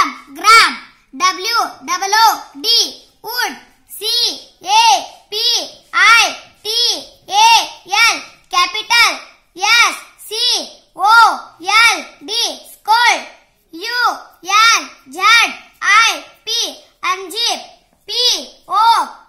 gram gram w double o d wood c a p i t a l capital s c o l d scold u l z i p anjeep p o